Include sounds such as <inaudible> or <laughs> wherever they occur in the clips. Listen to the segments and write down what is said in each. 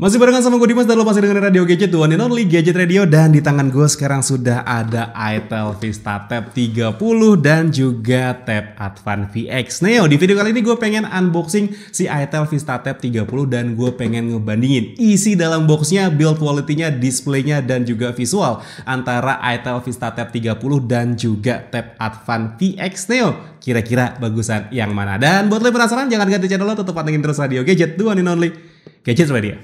Masih barengan sama gue Dimas dan lo masih dengerin Radio Gadget One and Only Gadget Radio dan di tangan gue sekarang sudah ada itel Vista Tab 30 dan juga Tab Advan VX Neo. Nah, di video kali ini gue pengen unboxing si itel Vista Tab 30 dan gue pengen ngebandingin isi dalam boxnya, build quality-nya, display-nya dan juga visual antara itel Vista Tab 30 dan juga Tab Advan VX Neo. Nah, kira-kira bagusan yang mana? Dan buat lo penasaran jangan ganti channel lo tetap pantengin terus Radio Gadget One and Only Gadget Radio.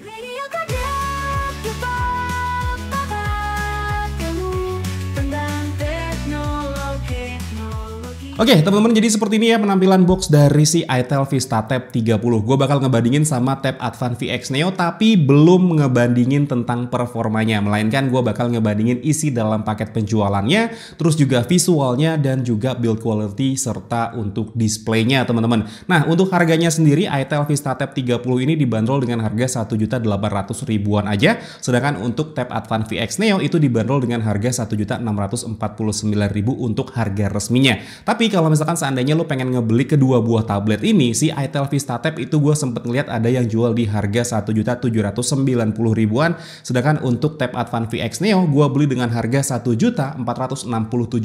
Oke okay, teman-teman jadi seperti ini ya penampilan box dari si itel Vista Tab 30. Gue bakal ngebandingin sama Tab Advan VX Neo tapi belum ngebandingin tentang performanya. Melainkan gue bakal ngebandingin isi dalam paket penjualannya, terus juga visualnya dan juga build quality serta untuk displaynya teman-teman. Nah untuk harganya sendiri itel Vista Tab 30 ini dibanderol dengan harga 1.800 ribuan aja. Sedangkan untuk Tab Advan VX Neo itu dibanderol dengan harga 1.649 ribu untuk harga resminya. Tapi tapi kalau misalkan seandainya lo pengen ngebeli kedua buah tablet ini, si itel Vista Tab itu gue sempet ngeliat ada yang jual di harga 1.790 ribuan, sedangkan untuk Tab Advan VX Neo gue beli dengan harga rp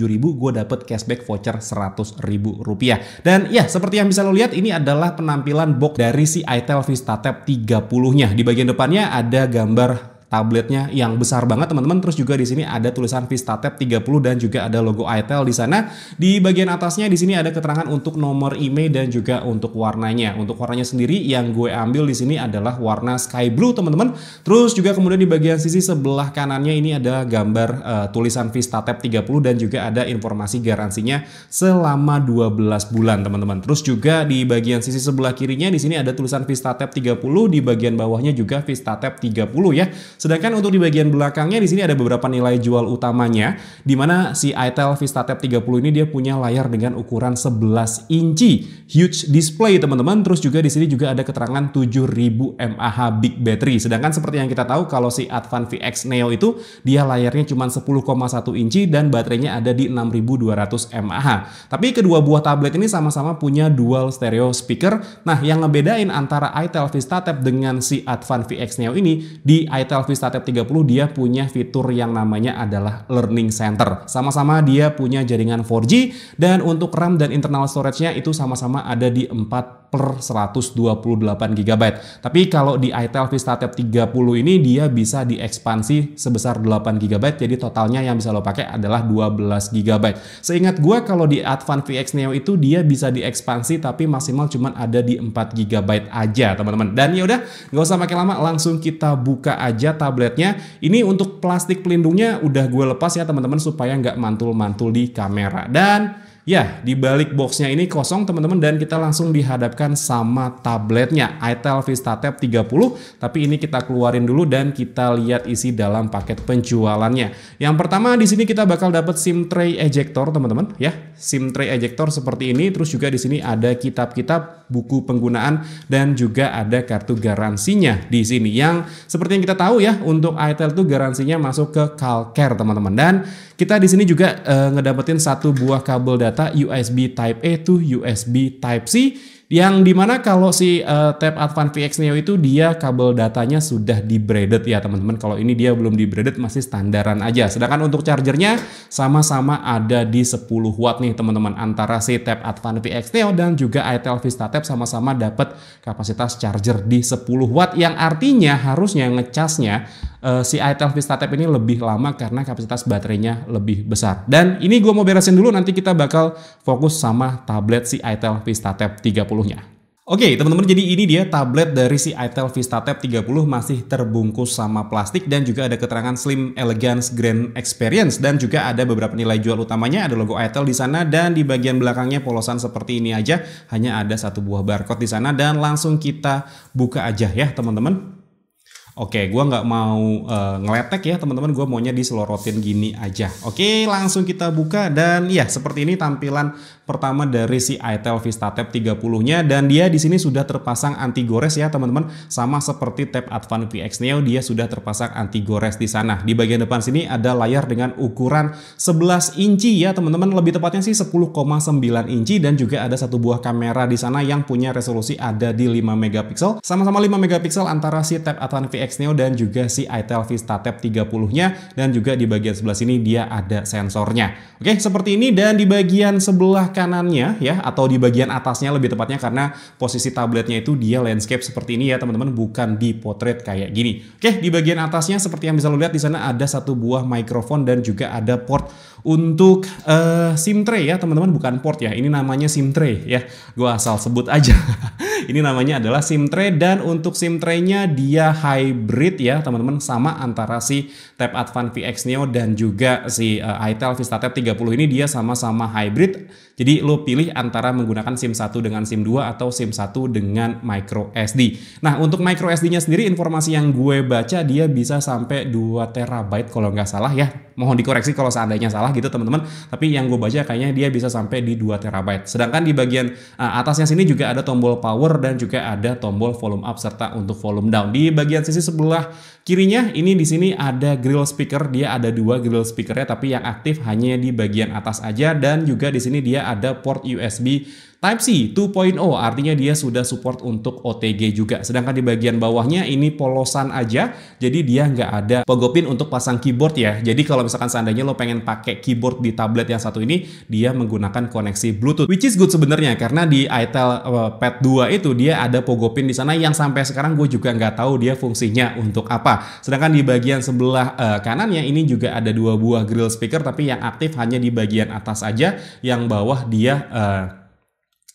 ribu, gue dapet cashback voucher rp ribu rupiah. Dan ya seperti yang bisa lo lihat ini adalah penampilan box dari si itel Vista Tab 30-nya. Di bagian depannya ada gambar tabletnya yang besar banget teman-teman. Terus juga di sini ada tulisan VistaTab 30 dan juga ada logo Itel di sana. Di bagian atasnya di sini ada keterangan untuk nomor IMEI dan juga untuk warnanya. Untuk warnanya sendiri yang gue ambil di sini adalah warna sky blue teman-teman. Terus juga kemudian di bagian sisi sebelah kanannya ini ada gambar uh, tulisan VistaTab 30 dan juga ada informasi garansinya selama 12 bulan teman-teman. Terus juga di bagian sisi sebelah kirinya di sini ada tulisan VistaTab 30 di bagian bawahnya juga VistaTab 30 ya Sedangkan untuk di bagian belakangnya di sini ada beberapa nilai jual utamanya di mana si itel Vista Tab 30 ini dia punya layar dengan ukuran 11 inci, huge display teman-teman. Terus juga di sini juga ada keterangan 7000 mAh big battery. Sedangkan seperti yang kita tahu kalau si Advan VX Neo itu dia layarnya cuma 10,1 inci dan baterainya ada di 6200 mAh. Tapi kedua buah tablet ini sama-sama punya dual stereo speaker. Nah, yang ngebedain antara itel Vista Tab dengan si Advan VX Neo ini di itel Vista Tab 30 dia punya fitur yang namanya adalah Learning Center. Sama-sama dia punya jaringan 4G dan untuk RAM dan internal storage-nya itu sama-sama ada di 4 per 128 GB. Tapi kalau di iTel Vista Tab 30 ini dia bisa diekspansi sebesar 8 GB jadi totalnya yang bisa lo pakai adalah 12 GB. Seingat gue kalau di Advan VX Neo itu dia bisa diekspansi tapi maksimal cuma ada di 4 GB aja teman-teman. Dan ya udah nggak usah pakai lama langsung kita buka aja tabletnya. Ini untuk plastik pelindungnya udah gue lepas ya teman-teman supaya nggak mantul-mantul di kamera. Dan Ya, di balik boxnya ini kosong teman-teman dan kita langsung dihadapkan sama tabletnya Itel Vista Tab 30. Tapi ini kita keluarin dulu dan kita lihat isi dalam paket penjualannya. Yang pertama di sini kita bakal dapat SIM tray ejector teman-teman ya. SIM tray ejector seperti ini terus juga di sini ada kitab-kitab, buku penggunaan dan juga ada kartu garansinya di sini. Yang seperti yang kita tahu ya untuk Itel itu garansinya masuk ke Calcare teman-teman dan kita di sini juga uh, ngedapetin satu buah kabel data USB Type A to USB Type C yang dimana kalau si uh, Tab Advan VX Neo itu dia kabel datanya sudah di braided ya teman-teman. Kalau ini dia belum di braided masih standaran aja. Sedangkan untuk chargernya sama-sama ada di 10 watt nih teman-teman antara si Tab Advan VX Neo dan juga ITL Vista Tab sama-sama dapat kapasitas charger di 10 watt yang artinya harusnya ngecasnya uh, si ITL Vista Tab ini lebih lama karena kapasitas baterainya lebih besar. Dan ini gue mau beresin dulu nanti kita bakal fokus sama tablet si ITL Vista Tab 30 30-nya. Oke, teman-teman, jadi ini dia tablet dari si itel Vista Tab 30 masih terbungkus sama plastik dan juga ada keterangan Slim Elegance Grand Experience dan juga ada beberapa nilai jual utamanya, ada logo itel di sana dan di bagian belakangnya polosan seperti ini aja, hanya ada satu buah barcode di sana dan langsung kita buka aja ya, teman-teman. Oke, gue nggak mau uh, ngeletek ya teman-teman, gue maunya diselorotin gini aja. Oke, langsung kita buka dan ya seperti ini tampilan pertama dari si ITEL Vista Tab 30-nya dan dia di sini sudah terpasang anti gores ya teman-teman sama seperti Tab Advan VX Neo dia sudah terpasang anti gores di sana di bagian depan sini ada layar dengan ukuran 11 inci ya teman-teman lebih tepatnya sih 10,9 inci dan juga ada satu buah kamera di sana yang punya resolusi ada di 5 megapiksel sama-sama 5 megapiksel antara si Tab Advan VX Neo dan juga si ITEL Vista Tab 30-nya dan juga di bagian sebelah sini dia ada sensornya oke seperti ini dan di bagian sebelah kanannya ya atau di bagian atasnya lebih tepatnya karena posisi tabletnya itu dia landscape seperti ini ya teman-teman bukan di potret kayak gini. Oke, di bagian atasnya seperti yang bisa lo lihat di sana ada satu buah microphone dan juga ada port untuk uh, SIM tray ya teman-teman bukan port ya. Ini namanya SIM tray ya. Gua asal sebut aja. <laughs> Ini namanya adalah SIM tray dan untuk SIM tray-nya dia hybrid ya teman-teman sama antara si Tab Advan VX Neo dan juga si uh, Itel Vista Tab 30 ini dia sama-sama hybrid. Jadi lo pilih antara menggunakan SIM 1 dengan SIM 2 atau SIM 1 dengan micro SD. Nah, untuk micro SD-nya sendiri informasi yang gue baca dia bisa sampai 2 terabyte kalau nggak salah ya mohon dikoreksi kalau seandainya salah gitu teman-teman tapi yang gue baca kayaknya dia bisa sampai di 2 terabyte sedangkan di bagian uh, atasnya sini juga ada tombol power dan juga ada tombol volume up serta untuk volume down di bagian sisi sebelah Kirinya ini di sini ada grill speaker, dia ada dua grill speakernya tapi yang aktif hanya di bagian atas aja dan juga di sini dia ada port USB Type-C 2.0 artinya dia sudah support untuk OTG juga. Sedangkan di bagian bawahnya ini polosan aja, jadi dia nggak ada pogopin untuk pasang keyboard ya. Jadi kalau misalkan seandainya lo pengen pakai keyboard di tablet yang satu ini, dia menggunakan koneksi Bluetooth. Which is good sebenarnya karena di iTel uh, Pad 2 itu dia ada pogopin di sana yang sampai sekarang gue juga nggak tahu dia fungsinya untuk apa. Sedangkan di bagian sebelah uh, kanannya ini juga ada dua buah grill speaker tapi yang aktif hanya di bagian atas aja, yang bawah dia uh,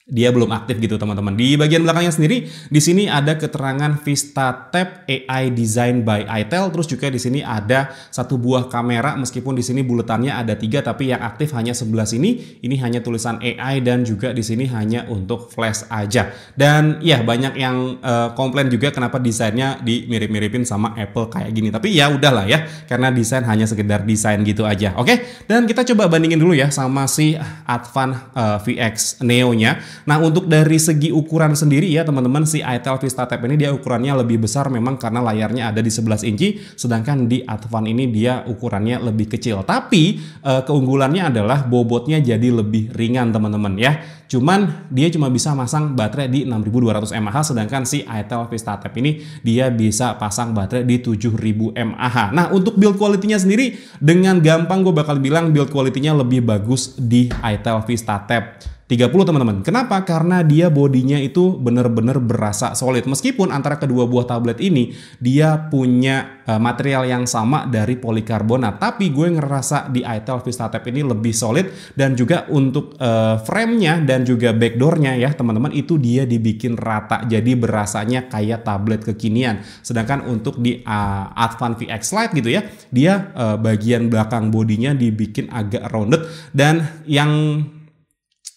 dia belum aktif gitu teman-teman. Di bagian belakangnya sendiri di sini ada keterangan Vista Tab AI Design by Itel. Terus juga di sini ada satu buah kamera meskipun di sini buletannya ada tiga tapi yang aktif hanya sebelah sini. Ini hanya tulisan AI dan juga di sini hanya untuk flash aja. Dan ya banyak yang uh, komplain juga kenapa desainnya dimirip-miripin sama Apple kayak gini. Tapi ya udahlah ya karena desain hanya sekedar desain gitu aja. Oke. Dan kita coba bandingin dulu ya sama si Advan uh, eh, VX Neo-nya. Nah, untuk dari segi ukuran sendiri ya teman-teman si ITEL Vista Tab ini dia ukurannya lebih besar memang karena layarnya ada di 11 inci sedangkan di Advan ini dia ukurannya lebih kecil. Tapi eh, keunggulannya adalah bobotnya jadi lebih ringan teman-teman ya. Cuman dia cuma bisa masang baterai di 6200 mAh sedangkan si ITEL Vista Tab ini dia bisa pasang baterai di 7000 mAh. Nah, untuk build quality-nya sendiri dengan gampang gue bakal bilang build quality-nya lebih bagus di ITEL Vista Tab. 30 teman-teman. Kenapa? Karena dia bodinya itu benar-benar berasa solid. Meskipun antara kedua buah tablet ini dia punya eh, material yang sama dari polikarbonat, tapi gue ngerasa di ITEL Vista Tab ini lebih solid dan juga untuk uh, frame-nya dan juga nya ya teman-teman itu dia dibikin rata jadi berasanya kayak tablet kekinian. Sedangkan untuk di uh, Advan VX Lite gitu ya, dia uh, bagian belakang bodinya dibikin agak rounded dan yang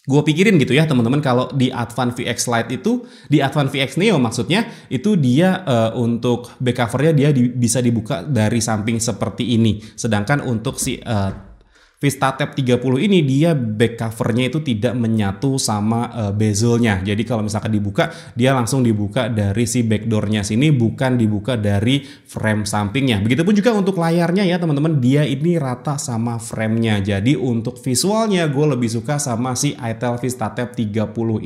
gue pikirin gitu ya teman-teman kalau di Advan VX Lite itu di Advan VX Neo maksudnya itu dia uh, untuk back covernya dia di, bisa dibuka dari samping seperti ini sedangkan untuk si uh, Vista Tab 30 ini dia back covernya itu tidak menyatu sama uh, bezelnya. Jadi kalau misalkan dibuka, dia langsung dibuka dari si back backdoornya sini, bukan dibuka dari frame sampingnya. Begitupun juga untuk layarnya ya teman-teman, dia ini rata sama framenya. Jadi untuk visualnya gue lebih suka sama si ITEL Vista Tab 30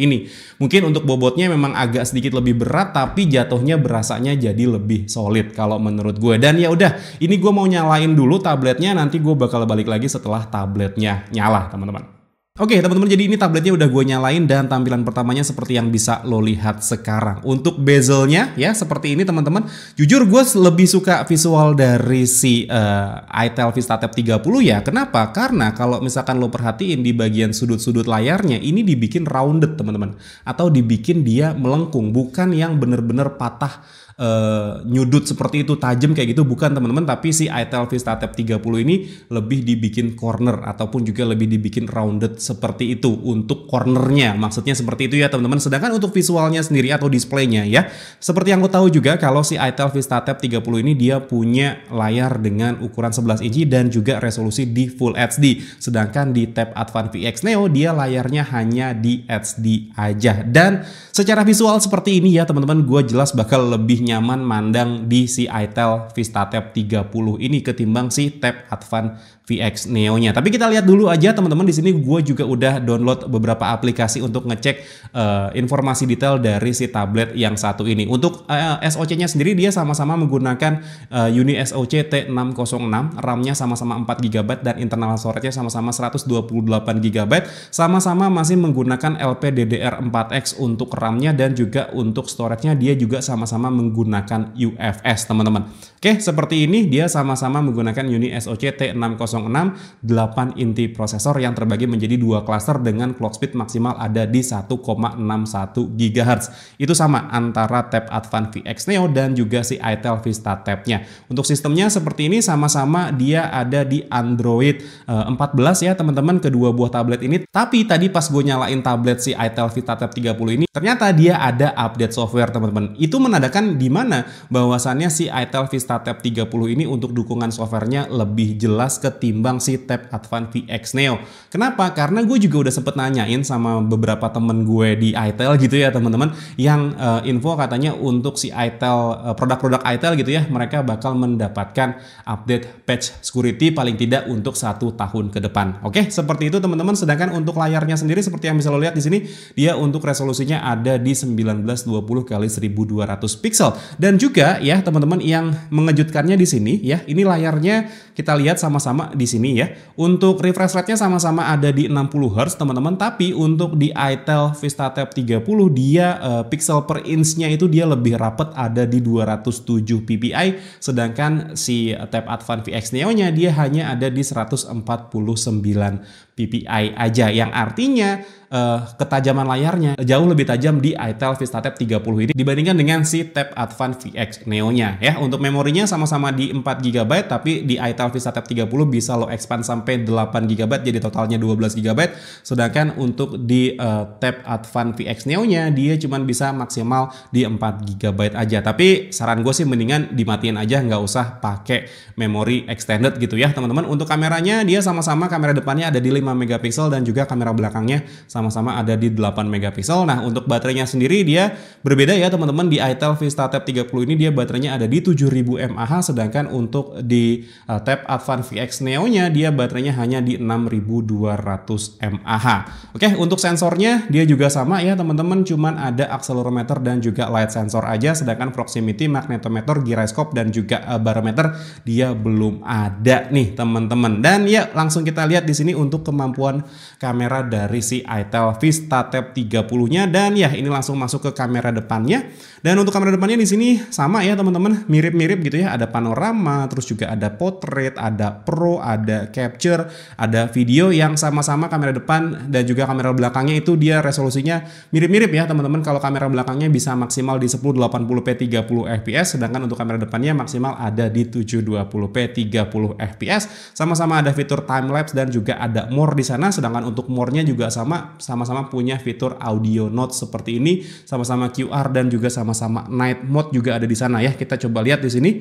ini. Mungkin untuk bobotnya memang agak sedikit lebih berat, tapi jatuhnya berasanya jadi lebih solid kalau menurut gue. Dan ya udah, ini gue mau nyalain dulu tabletnya, nanti gue bakal balik lagi setelah masalah tabletnya nyala teman-teman. Oke teman-teman jadi ini tabletnya udah gue nyalain dan tampilan pertamanya seperti yang bisa lo lihat sekarang Untuk bezelnya ya seperti ini teman-teman Jujur gue lebih suka visual dari si uh, ITEL Vista Tab 30 ya Kenapa? Karena kalau misalkan lo perhatiin di bagian sudut-sudut layarnya Ini dibikin rounded teman-teman Atau dibikin dia melengkung bukan yang bener-bener patah Eh, nyudut seperti itu tajam kayak gitu bukan teman-teman tapi si ITEL Vista Tab 30 ini lebih dibikin corner ataupun juga lebih dibikin rounded seperti itu untuk cornernya maksudnya seperti itu ya teman-teman sedangkan untuk visualnya sendiri atau displaynya ya seperti yang aku tahu juga kalau si ITEL Vista Tab 30 ini dia punya layar dengan ukuran 11 inci dan juga resolusi di Full HD sedangkan di Tab Advan VX Neo dia layarnya hanya di HD aja dan secara visual seperti ini ya teman-teman gue jelas bakal lebih nyaman mandang di si itel Vista Tab 30 ini ketimbang si Tab Advan VX Neo-nya. Tapi kita lihat dulu aja teman-teman di sini gue juga udah download beberapa aplikasi untuk ngecek uh, informasi detail dari si tablet yang satu ini. Untuk uh, eh, SoC-nya sendiri dia sama-sama menggunakan uh, Uni SoC T606, RAM-nya sama-sama 4 GB dan internal storage-nya sama-sama 128 GB, sama-sama masih menggunakan LPDDR4X untuk RAM-nya dan juga untuk storage-nya dia juga sama-sama menggunakan UFS, teman-teman. Oke, seperti ini dia sama-sama menggunakan Uni SoC T606 206, 8 inti prosesor yang terbagi menjadi dua klaster dengan clock speed maksimal ada di 1,61 GHz. Itu sama antara Tab advan VX Neo dan juga si Itel Vista Tab-nya. Untuk sistemnya seperti ini sama-sama dia ada di Android 14 eh, ya teman-teman kedua buah tablet ini. Tapi tadi pas gue nyalain tablet si Itel Vista Tab 30 ini ternyata dia ada update software teman-teman. Itu menandakan di mana bahwasannya si Itel Vista Tab 30 ini untuk dukungan softwarenya lebih jelas ke ketimbang si Tab Advan VX Neo. Kenapa? Karena gue juga udah sempet nanyain sama beberapa temen gue di ITEL gitu ya teman-teman yang uh, info katanya untuk si ITEL eh, produk-produk uh, ITEL gitu ya mereka bakal mendapatkan update patch security paling tidak untuk satu tahun ke depan. Oke, seperti itu teman-teman. Sedangkan untuk layarnya sendiri seperti yang bisa lo lihat di sini dia untuk resolusinya ada di 1920 kali 1200 pixel dan juga ya teman-teman yang mengejutkannya di sini ya ini layarnya kita lihat sama-sama di sini ya. Untuk refresh rate-nya sama-sama ada di 60 Hz teman-teman, tapi untuk di iTel Vista Tab 30 dia uh, pixel per inch-nya itu dia lebih rapet ada di 207 ppi, sedangkan si Tab Advance VX Neo-nya dia hanya ada di 149 ppi aja yang artinya uh, ketajaman layarnya jauh lebih tajam di ITEL Vista Tab 30 ini dibandingkan dengan si Tab Advan VX Neo-nya ya. Untuk memorinya sama-sama di 4 GB tapi di ITEL Vista Tab 30 bisa lo expand sampai 8 GB jadi totalnya 12 GB. Sedangkan untuk di uh, Tab Advance VX Neo-nya dia cuma bisa maksimal di 4 GB aja. Tapi saran gue sih mendingan dimatiin aja nggak usah pakai memori extended gitu ya teman-teman. Untuk kameranya dia sama-sama kamera depannya ada di 5 megapiksel dan juga kamera belakangnya sama sama-sama ada di 8 megapiksel. Nah, untuk baterainya sendiri dia berbeda ya teman-teman di iTel Vista Tab 30 ini dia baterainya ada di 7000 mAh sedangkan untuk di uh, Tab Advan VX Neo-nya dia baterainya hanya di 6200 mAh. Oke, untuk sensornya dia juga sama ya teman-teman cuman ada accelerometer dan juga light sensor aja sedangkan proximity magnetometer, gyroscope dan juga uh, barometer dia belum ada nih teman-teman. Dan ya langsung kita lihat di sini untuk kemampuan kamera dari si iTel Hotel Vista Tab 30-nya dan ya ini langsung masuk ke kamera depannya. Dan untuk kamera depannya di sini sama ya teman-teman, mirip-mirip gitu ya. Ada panorama, terus juga ada portrait, ada pro, ada capture, ada video yang sama-sama kamera depan dan juga kamera belakangnya itu dia resolusinya mirip-mirip ya teman-teman. Kalau kamera belakangnya bisa maksimal di 1080p 30 fps, sedangkan untuk kamera depannya maksimal ada di 720p 30 fps. Sama-sama ada fitur time lapse dan juga ada more di sana, sedangkan untuk more-nya juga sama sama-sama punya fitur audio note seperti ini, sama-sama QR dan juga sama-sama night mode juga ada di sana ya. Kita coba lihat di sini.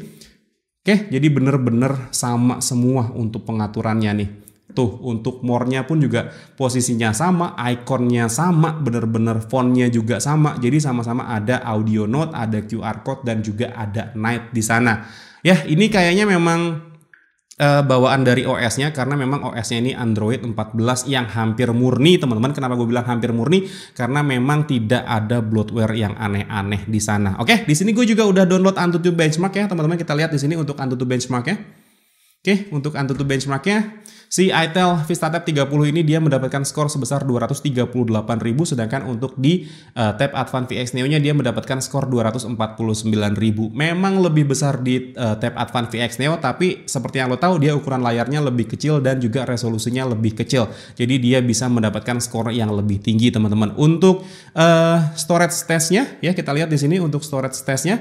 Oke, jadi bener-bener sama semua untuk pengaturannya nih. Tuh, untuk more-nya pun juga posisinya sama, ikonnya sama, bener-bener fontnya juga sama. Jadi sama-sama ada audio note, ada QR code, dan juga ada night di sana. Ya, ini kayaknya memang Eh, bawaan dari OS-nya karena memang OS-nya ini Android 14 yang hampir murni teman-teman. Kenapa gue bilang hampir murni? Karena memang tidak ada bloatware yang aneh-aneh di sana. Oke, di sini gue juga udah download Antutu Benchmark ya teman-teman. Kita lihat di sini untuk Antutu Benchmark ya. Oke, untuk Antutu Benchmark nya Si Itel Vista Tab 30 ini dia mendapatkan skor sebesar 238.000 sedangkan untuk di uh, Tab Advan VX Neo-nya dia mendapatkan skor 249.000. Memang lebih besar di uh, Tab Advan VX Neo tapi seperti yang lo tahu dia ukuran layarnya lebih kecil dan juga resolusinya lebih kecil. Jadi dia bisa mendapatkan skor yang lebih tinggi teman-teman. Untuk uh, storage testnya ya kita lihat di sini untuk storage testnya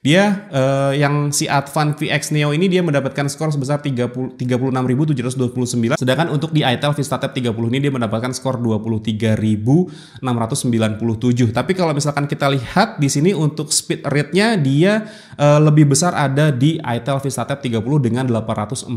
dia uh, yang si Advan VX Neo ini dia mendapatkan skor sebesar 36.729 sedangkan untuk di Itel Vista Tab 30 ini dia mendapatkan skor 23.697. Tapi kalau misalkan kita lihat di sini untuk speed rate-nya dia uh, lebih besar ada di Itel Vista Tab 30 dengan 845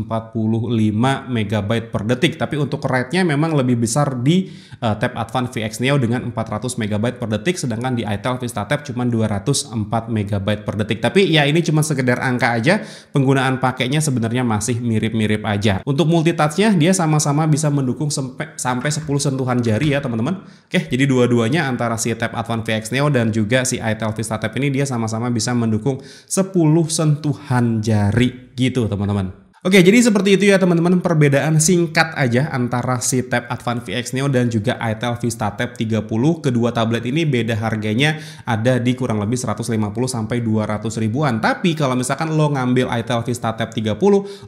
MB per detik. Tapi untuk rate-nya memang lebih besar di uh, Tab Advan VX Neo dengan 400 MB per detik sedangkan di Itel Vista Tab cuma 204 MB per detik detik. Tapi ya ini cuma sekedar angka aja, penggunaan pakainya sebenarnya masih mirip-mirip aja. Untuk multitasknya dia sama-sama bisa mendukung sampai, sampai 10 sentuhan jari ya teman-teman. Oke, jadi dua-duanya antara si Tab Advan VX Neo dan juga si iTel Vista Tab ini dia sama-sama bisa mendukung 10 sentuhan jari gitu teman-teman. Oke, jadi seperti itu ya teman-teman perbedaan singkat aja antara si Tab Advan VX Neo dan juga itel Vista Tab 30. Kedua tablet ini beda harganya ada di kurang lebih 150 sampai 200 ribuan. Tapi kalau misalkan lo ngambil itel Vista Tab 30,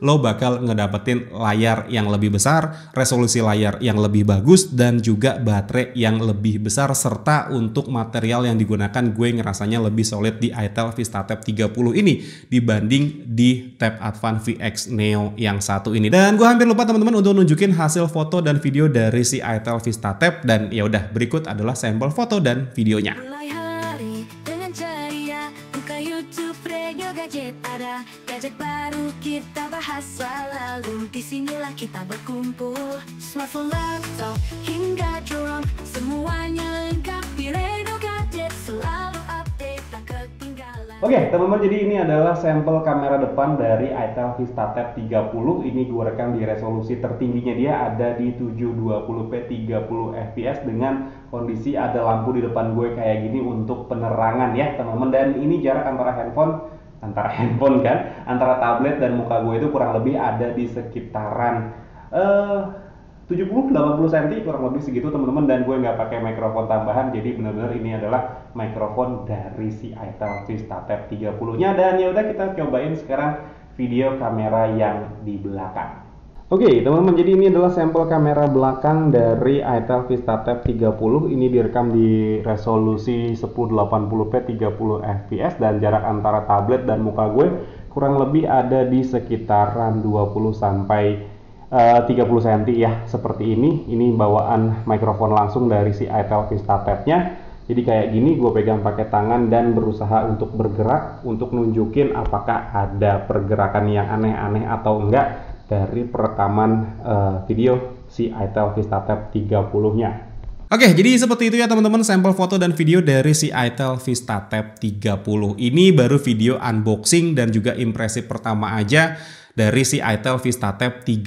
lo bakal ngedapetin layar yang lebih besar, resolusi layar yang lebih bagus dan juga baterai yang lebih besar serta untuk material yang digunakan gue ngerasanya lebih solid di itel Vista Tab 30 ini dibanding di Tab Advan VX Neo Neo yang satu ini. Dan gue hampir lupa teman-teman untuk nunjukin hasil foto dan video dari si ITEL Vista Tab dan ya udah berikut adalah sampel foto dan videonya. semuanya lengkap di Reno Gadget selalu Oke, okay, teman-teman jadi ini adalah sampel kamera depan dari Itel Tab 30. Ini gue rekam di resolusi tertingginya dia ada di 720p 30 fps dengan kondisi ada lampu di depan gue kayak gini untuk penerangan ya, teman-teman. Dan ini jarak antara handphone antara <laughs> handphone kan, antara tablet dan muka gue itu kurang lebih ada di sekitaran uh, 70-80 cm kurang lebih segitu teman-teman dan gue nggak pakai mikrofon tambahan jadi benar-benar ini adalah mikrofon dari si Itel Vista Tab 30 nya dan yaudah kita cobain sekarang video kamera yang di belakang Oke okay, teman-teman jadi ini adalah sampel kamera belakang dari Itel Vista Tab 30 ini direkam di resolusi 1080p 30 fps dan jarak antara tablet dan muka gue kurang lebih ada di sekitaran 20 sampai 30 eh, cm ya seperti ini ini bawaan mikrofon langsung dari si iTel Vista Tab-nya jadi kayak gini gue pegang pakai tangan dan berusaha untuk bergerak untuk nunjukin apakah ada pergerakan yang aneh-aneh atau enggak dari perekaman uh, video si iTel Vista Tab 30-nya. Oke, jadi seperti itu ya teman-teman sampel foto dan video dari si iTel Vista Tab 30. Ini baru video unboxing dan juga impresi pertama aja dari si ITEL VistaTab 30.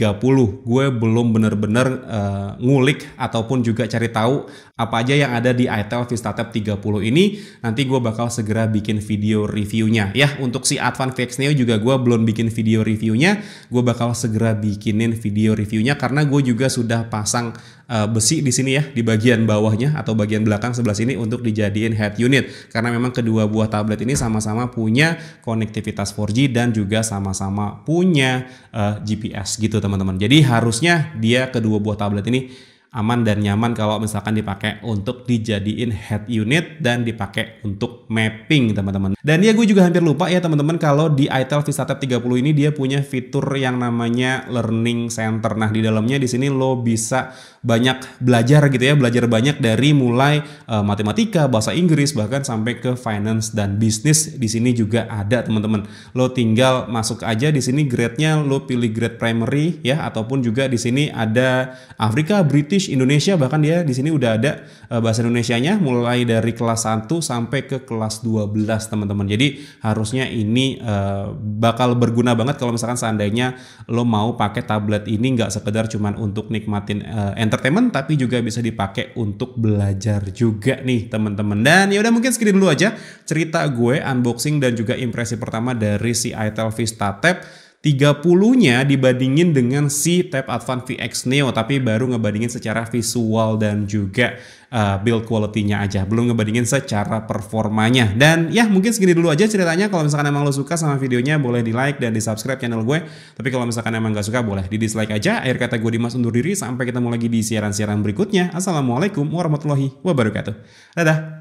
Gue belum bener-bener uh, ngulik ataupun juga cari tahu apa aja yang ada di ITEL VistaTab 30 ini. Nanti gue bakal segera bikin video reviewnya ya. Untuk si Advan VX Neo juga gue belum bikin video reviewnya. Gue bakal segera bikinin video reviewnya karena gue juga sudah pasang Eh, besi di sini ya di bagian bawahnya atau bagian belakang sebelah sini untuk dijadiin head unit karena memang kedua buah tablet ini sama-sama punya konektivitas 4G dan juga sama-sama punya uh, eh, GPS gitu teman-teman. Jadi harusnya dia kedua buah tablet ini aman dan nyaman kalau misalkan dipakai untuk dijadiin head unit dan dipakai untuk mapping teman-teman. Dan ya gue juga hampir lupa ya teman-teman kalau di itel vistatab 30 ini dia punya fitur yang namanya learning center. Nah di dalamnya di sini lo bisa banyak belajar gitu ya, belajar banyak dari mulai uh, matematika, bahasa Inggris bahkan sampai ke finance dan bisnis di sini juga ada teman-teman. Lo tinggal masuk aja di sini grade-nya lo pilih grade primary ya ataupun juga di sini ada Afrika, British, Indonesia bahkan dia di sini udah ada uh, bahasa nya mulai dari kelas 1 sampai ke kelas 12 teman-teman. Jadi harusnya ini uh, bakal berguna banget kalau misalkan seandainya lo mau pakai tablet ini nggak sekedar cuman untuk nikmatin uh, entertainment tapi juga bisa dipakai untuk belajar juga nih teman-teman. Dan ya udah mungkin segini dulu aja cerita gue unboxing dan juga impresi pertama dari si iTel Vista Tab 30-nya dibandingin dengan si Tab V VX Neo tapi baru ngebandingin secara visual dan juga uh, build quality-nya aja belum ngebandingin secara performanya dan ya mungkin segini dulu aja ceritanya kalau misalkan emang lo suka sama videonya boleh di like dan di subscribe channel gue tapi kalau misalkan emang gak suka boleh di dislike aja akhir kata gue Dimas undur diri sampai ketemu lagi di siaran-siaran berikutnya Assalamualaikum warahmatullahi wabarakatuh dadah